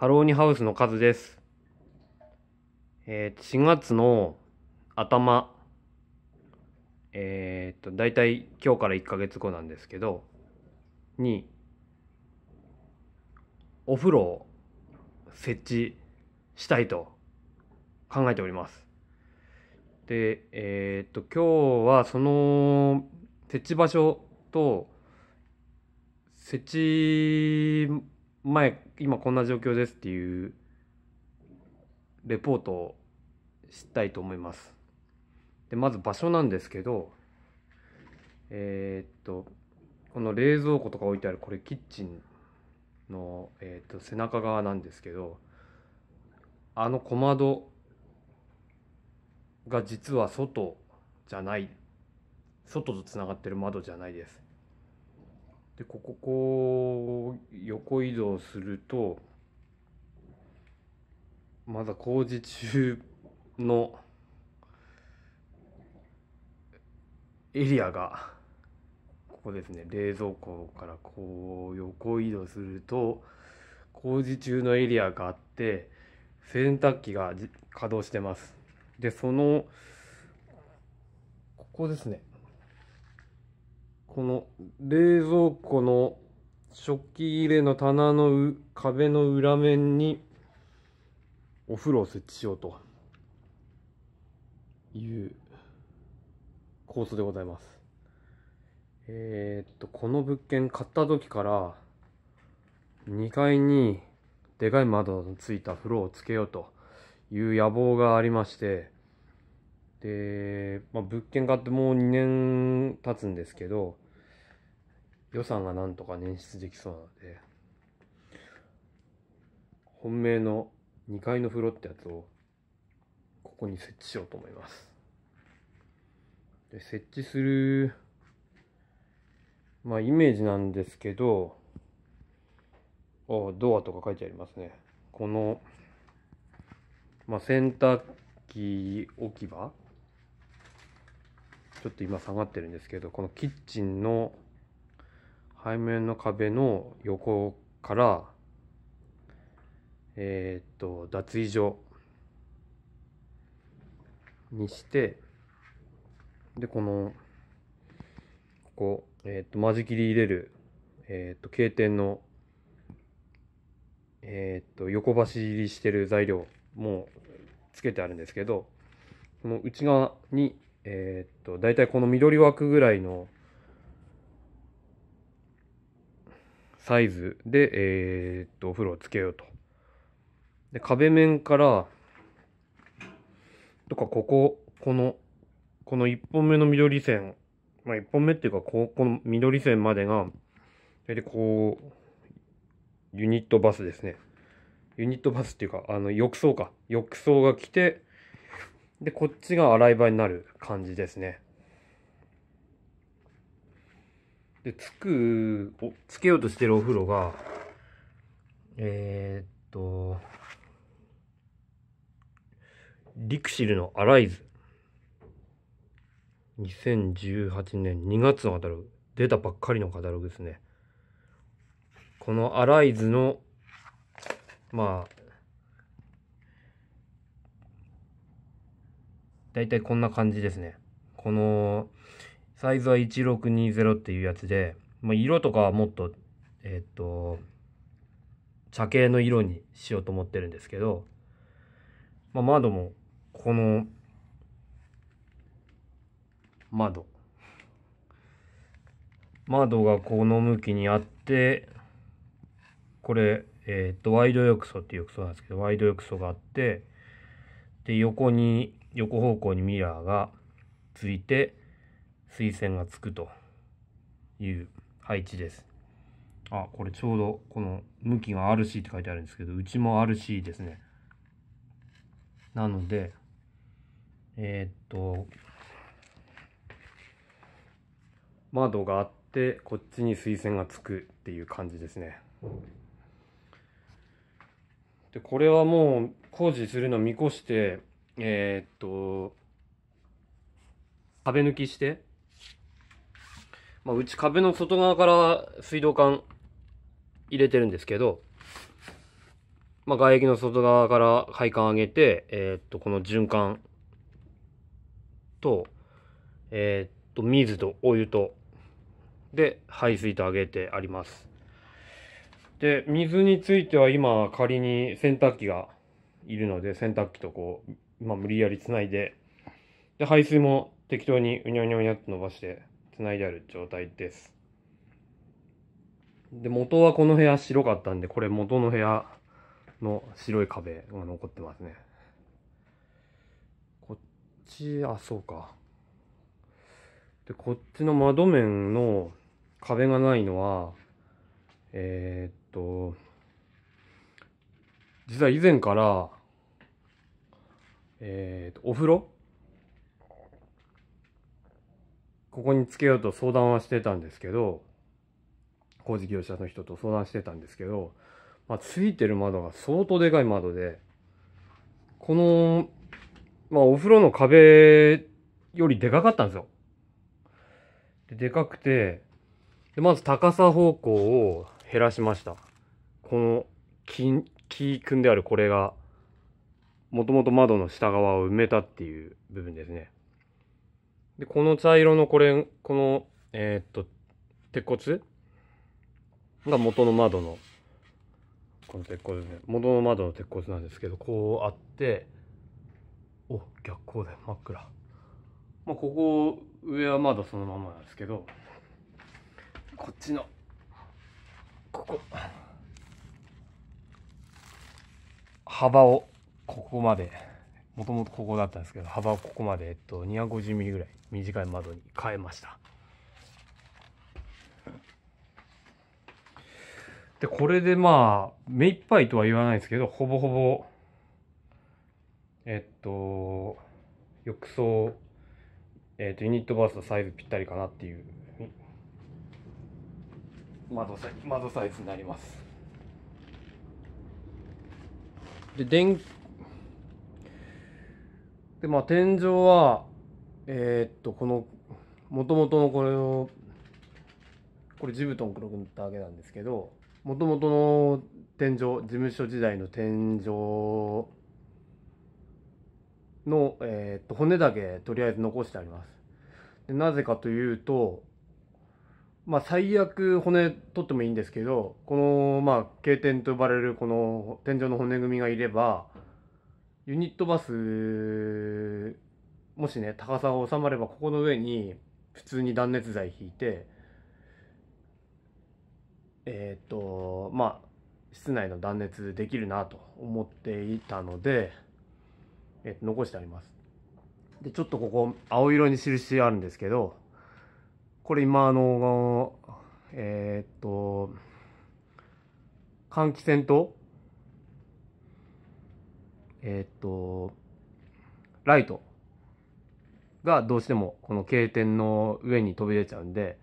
ハローニハウスの数です。えー、4月の頭、えー、っと、だいたい今日から1ヶ月後なんですけど、に、お風呂を設置したいと考えております。で、えー、っと、今日はその設置場所と、設置前今こんな状況ですっていうレポートをしたいと思います。でまず場所なんですけどえー、っとこの冷蔵庫とか置いてあるこれキッチンの、えー、っと背中側なんですけどあの小窓が実は外じゃない外とつながってる窓じゃないですでこここう横移動するとまだ工事中のエリアがここですね冷蔵庫からこう横移動すると工事中のエリアがあって洗濯機が稼働してますでそのここですねこの冷蔵庫の食器入れの棚の壁の裏面にお風呂を設置しようという構想でございます。えー、っと、この物件買った時から2階にでかい窓のついた風呂をつけようという野望がありまして、で、まあ、物件買ってもう2年経つんですけど、予算がなんとか捻出できそうなので、本命の2階の風呂ってやつを、ここに設置しようと思います。で、設置する、まあ、イメージなんですけど、おドアとか書いてありますね。この、まあ、洗濯機置き場ちょっと今下がってるんですけど、このキッチンの背面の壁の横からえー、っと脱衣所にしてでこのここ、えー、っと間仕切り入れる、えー、っと経点のえっと横走りしてる材料もつけてあるんですけどこの内側にえっと大体この緑枠ぐらいのサイズで、えー、っと、お風呂をつけようと。で、壁面から、とか、ここ、この、この1本目の緑線、まあ、1本目っていうか、ここの緑線までが、で、こう、ユニットバスですね。ユニットバスっていうか、あの、浴槽か。浴槽が来て、で、こっちが洗い場になる感じですね。で、つく、つけようとしてるお風呂が、えー、っと、リクシルのアライズ。2018年2月のカタログ。出たばっかりのカタログですね。このアライズの、まあ、大体こんな感じですね。この、サイズは1620っていうやつで、まあ、色とかはもっと、えっ、と、茶系の色にしようと思ってるんですけど、まあ、窓も、この、窓。窓がこの向きにあって、これ、えっ、と、ワイド浴槽っていう浴槽なんですけど、ワイド浴槽があって、で、横に、横方向にミラーがついて、水栓がつくという配置です。あ、これちょうどこの向きが RC って書いてあるんですけど、うちも RC ですね。なので、えー、っと、窓があって、こっちに水栓がつくっていう感じですね。で、これはもう工事するの見越して、えー、っと、壁抜きして、まあ、うち壁の外側から水道管入れてるんですけど、まあ、外壁の外側から配管上げて、えー、っと、この循環と、えー、っと、水とお湯と、で、排水と上げてあります。で、水については今、仮に洗濯機がいるので、洗濯機とこう、まあ、無理やりつないで、で、排水も適当にうにゃうにゃうにゃって伸ばして、繋いである状態です。で、元はこの部屋白かったんで、これ元の部屋の白い壁が残ってますね。こっち、あ、そうか。で、こっちの窓面の壁がないのは、えー、っと、実は以前から、えー、っと、お風呂ここにつけようと相談はしてたんですけど、工事業者の人と相談してたんですけど、まあ、ついてる窓が相当でかい窓で、この、まあ、お風呂の壁よりでかかったんですよ。ででかくてで、まず高さ方向を減らしました。この木、木組んであるこれが、もともと窓の下側を埋めたっていう部分ですね。で、この茶色のこれ、この、えー、っと、鉄骨が元の窓の、この鉄骨ね。元の窓の鉄骨なんですけど、こうあって、お、逆光で真っ暗。まあ、ここ、上は窓そのままなんですけど、こっちの、ここ、幅を、ここまで。もともとここだったんですけど幅をここまで、えっと、250mm ぐらい短い窓に変えましたでこれでまあ目いっぱいとは言わないですけどほぼほぼえっと浴槽、えっと、ユニットバースのサイズぴったりかなっていう窓サイ窓サイズになりますで電でまあ天井はえー、っとこのもともとのこれをこれジブトン黒く塗ったわけなんですけどもともとの天井事務所時代の天井の、えー、っと骨だけとりあえず残してありますでなぜかというとまあ最悪骨取ってもいいんですけどこのまあ軽点と呼ばれるこの天井の骨組みがいればユニットバスもしね高さが収まればここの上に普通に断熱材引いてえっ、ー、とまあ室内の断熱できるなと思っていたので、えー、残してありますでちょっとここ青色に印あるんですけどこれ今あのえっ、ー、と換気扇とえっとライトがどうしてもこの経点の上に飛び出ちゃうんで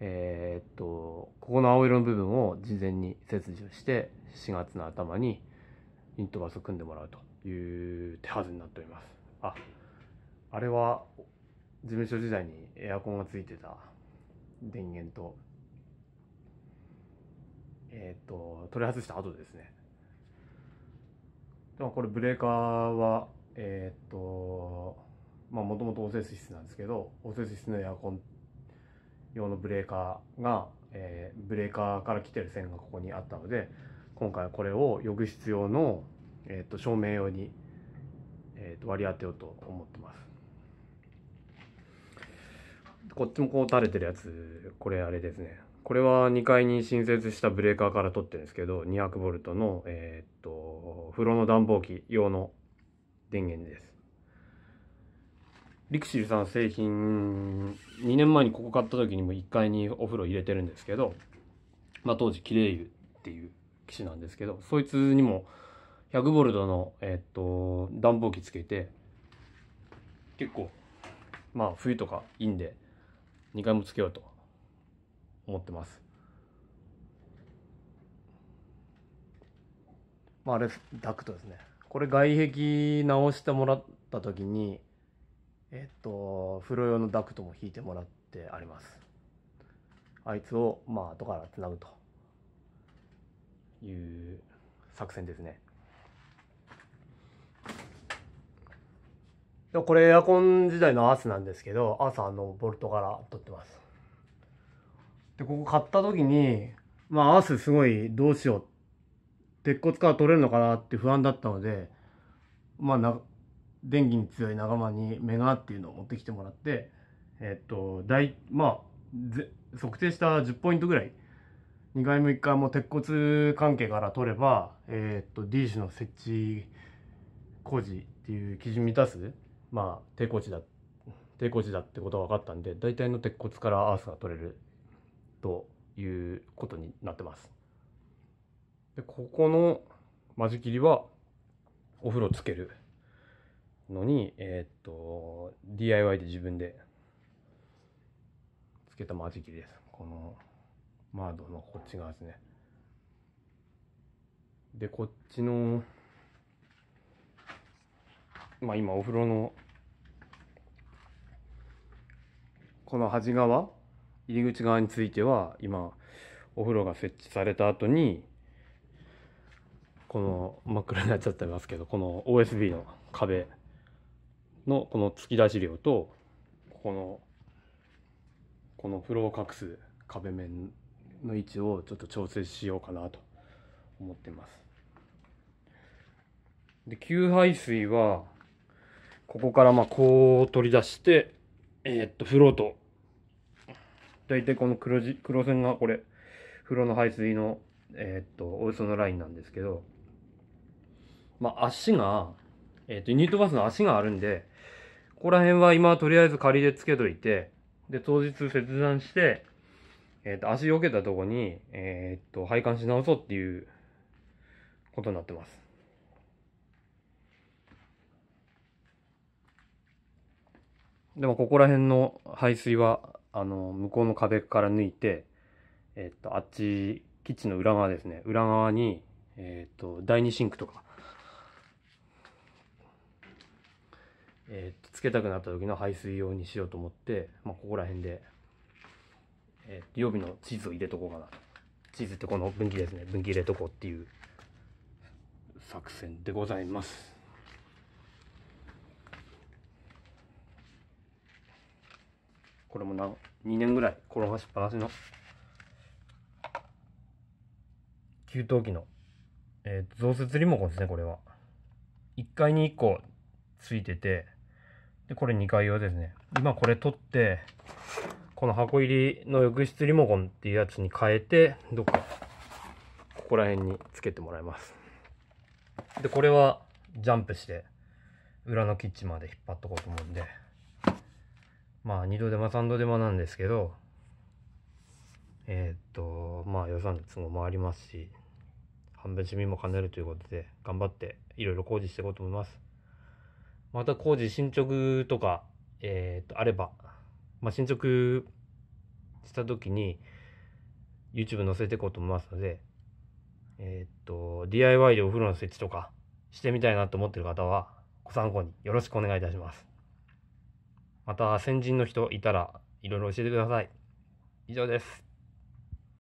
えっとここの青色の部分を事前に切除して4月の頭にイントバスを組んでもらうという手はずになっております。ああれは事務所時代にエアコンがついてた電源とえっ、と取り外した後ですねでもこれブレーカーはえー、っとまあもともと応接室なんですけど応接室のエアコン用のブレーカーが、えー、ブレーカーから来てる線がここにあったので今回はこれを浴室用の、えー、っと照明用に、えー、と割り当てようと思ってますこっちもこう垂れてるやつこれあれですねこれは2階に新設したブレーカーから取ってるんですけど2 0 0トの、えー、っと風呂の暖房機用の電源ですリクシルさん製品2年前にここ買った時にも1階にお風呂入れてるんですけど、まあ、当時キレイ湯っていう機種なんですけどそいつにも1 0 0トの、えっと暖房機つけて結構まあ冬とかいいんで2回もつけようと思ってます。まあ、あれダクトですねこれ外壁直してもらった時にえっと風呂用のダクトも引いてもらってありますあいつをまあ後からつなぐという作戦ですねこれエアコン時代のアースなんですけど朝のボルトから取ってますで、ここ買った時に、まあ、アースすごいどうしよう。鉄骨から取れるのかなって不安だったので、まあ、な、電気に強い仲間にメガっていうのを持ってきてもらって、えっと、大、まあ、ぜ測定した10ポイントぐらい、2回も1回も鉄骨関係から取れば、えっと、D 種の設置工事っていう基準満たす、まあ、抵抗値だ、抵抗値だってことが分かったんで、大体の鉄骨からアースが取れるということになってます。でここの間仕切りはお風呂つけるのに、えー、っと DIY で自分でつけた間仕切りです。この窓のこっち側ですね。でこっちのまあ今お風呂のこの端側入り口側については今お風呂が設置された後にこの真っ暗になっちゃってますけどこの OSB の壁のこの突き出し量とこのこの風呂を隠す壁面の位置をちょっと調整しようかなと思ってます。で給排水はここからまあこう取り出してえー、っとフロート大体この黒字黒線がこれ風呂の排水のえー、っとおよそのラインなんですけどまあ足がえー、っとユニットバスの足があるんでここら辺は今とりあえず仮でつけといてで当日切断してえー、っと足よけたとこにえっと配管し直そうっていうことになってます。でもここら辺の排水はあの、向こうの壁から抜いて、えっと、あっち、キッチンの裏側ですね。裏側に、えっと、第二シンクとか、えっと、つけたくなった時の排水用にしようと思って、まあ、ここら辺で、えっと、予備の地図を入れとこうかな。地図ってこの分岐ですね。分岐入れとこうっていう作戦でございます。これもな2年ぐらい転がしっぱなしの給湯器の、えー、増設リモコンですねこれは1階に1個ついててでこれ2階用ですね今これ取ってこの箱入りの浴室リモコンっていうやつに変えてどっかここら辺につけてもらいますでこれはジャンプして裏のキッチンまで引っ張っとこうと思うんでまあ2度手間3度手間なんですけど、えー、っと、まあ予算の都合もありますし、半分趣味も兼ねるということで、頑張っていろいろ工事していこうと思います。また工事進捗とか、えー、っと、あれば、まあ進捗した時に YouTube 載せていこうと思いますので、えー、っと、DIY でお風呂の設置とかしてみたいなと思ってる方は、ご参考によろしくお願いいたします。また先人の人いたらいろいろ教えてください。以上です。